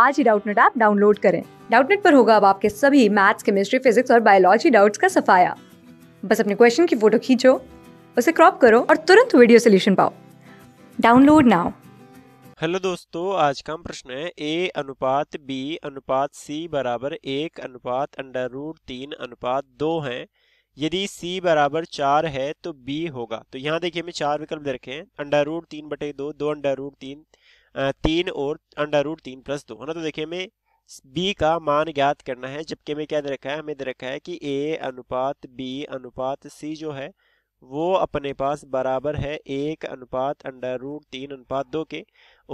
आज ही Doubtnut app download करें डाउटनेट पर होगा अब आपके सभी मैथ्स केमिस्ट्री फिजिक्स और बायोलॉजी डाउट्स का सफाया बस अपने क्वेश्चन की फोटो खींचो उसे क्रॉप करो और तुरंत वीडियो सोल्यूशन पाओ डाउनलोड नाउ हेलो दोस्तों आज का प्रश्न है ए अनुपात बी अनुपात सी बराबर एक अनुपात अंडर रूट तीन अनुपात दो है यदि सी बराबर चार है तो बी होगा तो यहाँ देखिए हमें चार विकल्प दे रखे हैं अंडर रूट तीन बटे दो दो अंडर रूट तीन तीन और अंडर रूट तीन प्लस दो है ना तो देखिए हमें बी का मान ज्ञात करना है जबकि हमें क्या दे रखा है हमें दे रखा है कि ए अनुपात बी अनुपात सी जो है वो अपने पास बराबर है एक अनुपात अंडर रूट तीन अनुपात दो के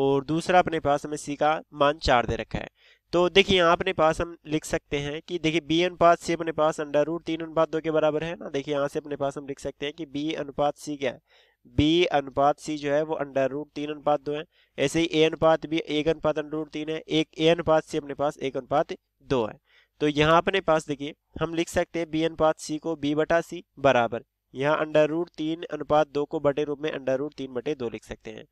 और दूसरा अपने पास हमें सी का मान चार दे रखा है तो देखिए यहाँ अपने पास हम लिख सकते हैं कि देखिए बी अनुपात सी अपने पास अंडर रूट तीन अनुपात दो के बराबर है ना देखिए यहाँ से अपने पास हम लिख सकते हैं कि बी अनुपात सी क्या है बी अनुपात सी जो है वो अंडर रूट तीन अनुपात दो है ऐसे ही ए अनुपात भी एक अनुपात अंडर रूट तीन है एक ए अनुपात सी अपने पास एक अनुपात दो है तो यहाँ अपने पास देखिए हम लिख सकते हैं बी अनुपात सी को बी बटा सी बराबर यहाँ अंडर रूट तीन अनुपात दो को बटे रूप में अंडर रूट तीन बटे दो लिख सकते हैं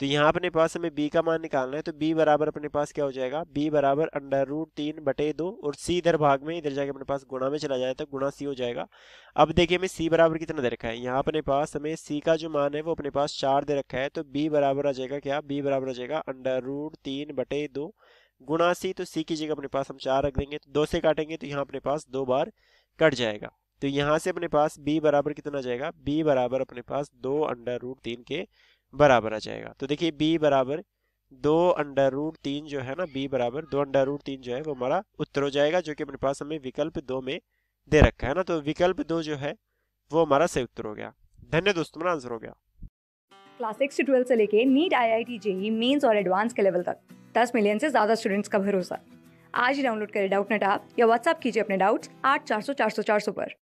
तो यहाँ अपने पास हमें बी का मान निकालना है तो बी बराबर अपने पास क्या हो जाएगा बी बराबर अंडर रूट तीन बटे दो और सी इधर भाग में इधर जाके अपने पास गुणा में चला जाए तो गुणा सी हो जाएगा अब देखिए हमें सी बराबर कितना दे रखा है यहाँ अपने पास हमें सी का जो मान है वो अपने पास चार दे रखा है तो बी बराबर आ जाएगा क्या बी बराबर आ जाएगा अंडर रूट तीन बटे दो गुणा सी तो सी की जगह अपने पास हम चार रख देंगे तो दो से काटेंगे तो यहाँ अपने पास दो बार कट जाएगा तो यहाँ से अपने पास b बराबर कितना जाएगा b बराबर अपने पास दो अंडर रूट तीन के बराबर आ जाएगा तो देखिए b बराबर दो अंडर रूट तीन जो है ना b बराबर दो अंडर रूट तीन जो है वो हमारा उत्तर हो जाएगा जो कि अपने पास हमें विकल्प दो में दे रखा है ना तो विकल्प दो जो है वो हमारा सही उत्तर हो गया धन्य दोस्तों मेरा आंसर हो गया क्लास सिक्स से ट्वेल्थ से लेके NEET I I T JEE mains और एडवांस के लेवल तक दस मिलियन से ज़्यादा स्टूडेंट्स का भरोसा आज ही डाउनलोड करें डाउट नेट आप या व्हाट्सअप कीजिए अपने डाउट्स आठ चार सौ चार सौ चार सौ पर